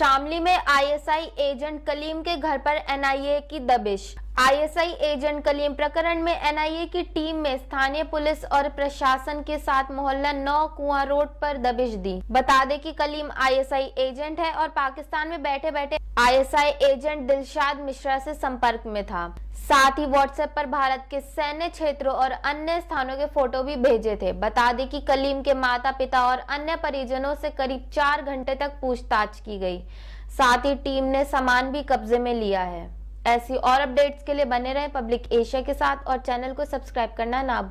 शामली में ISI agent Kaleem के घर पर एनआईए की दबिश आईएसआई एजेंट कलीम प्रकरण में एनआईए की टीम में स्थानीय पुलिस और प्रशासन के साथ मोहल्ला नौ कुआ रोड पर दबिश दी बता दे कि कलीम आईएसआई एजेंट है और पाकिस्तान में बैठे बैठे आईएसआई एजेंट दिलशाद मिश्रा से संपर्क में था साथ ही व्हाट्सएप पर भारत के सैन्य क्षेत्रों और अन्य स्थानों के फोटो भी भेजे थे बता दें कि कलीम के माता पिता और अन्य परिजनों से करीब चार घंटे तक पूछताछ की गई साथ ही टीम ने सामान भी कब्जे में लिया है ऐसी और अपडेट्स के लिए बने रहें पब्लिक एशिया के साथ और चैनल को सब्सक्राइब करना ना भूलें